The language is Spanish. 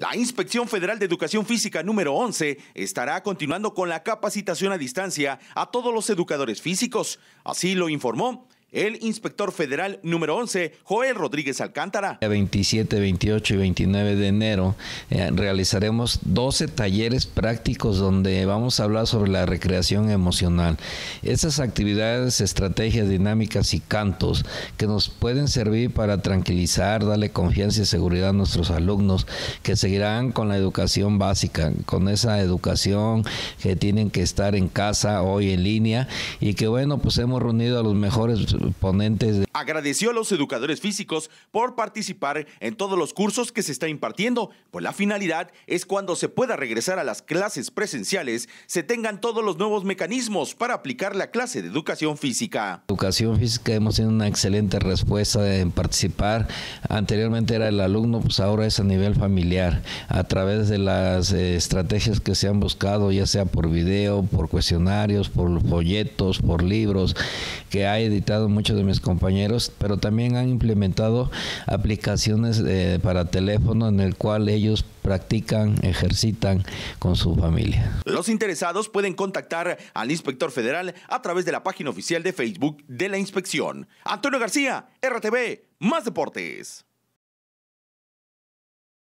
La Inspección Federal de Educación Física número 11 estará continuando con la capacitación a distancia a todos los educadores físicos, así lo informó el inspector federal número 11, Joel Rodríguez Alcántara. El 27, 28 y 29 de enero eh, realizaremos 12 talleres prácticos donde vamos a hablar sobre la recreación emocional. Esas actividades, estrategias, dinámicas y cantos que nos pueden servir para tranquilizar, darle confianza y seguridad a nuestros alumnos que seguirán con la educación básica, con esa educación que tienen que estar en casa hoy en línea y que bueno, pues hemos reunido a los mejores ponentes. Agradeció a los educadores físicos por participar en todos los cursos que se está impartiendo, pues la finalidad es cuando se pueda regresar a las clases presenciales, se tengan todos los nuevos mecanismos para aplicar la clase de educación física. Educación física hemos tenido una excelente respuesta en participar. Anteriormente era el alumno, pues ahora es a nivel familiar, a través de las eh, estrategias que se han buscado, ya sea por video, por cuestionarios, por folletos, por libros que ha editado muchos de mis compañeros, pero también han implementado aplicaciones eh, para teléfono en el cual ellos practican, ejercitan con su familia. Los interesados pueden contactar al inspector federal a través de la página oficial de Facebook de la inspección. Antonio García, RTV, Más Deportes.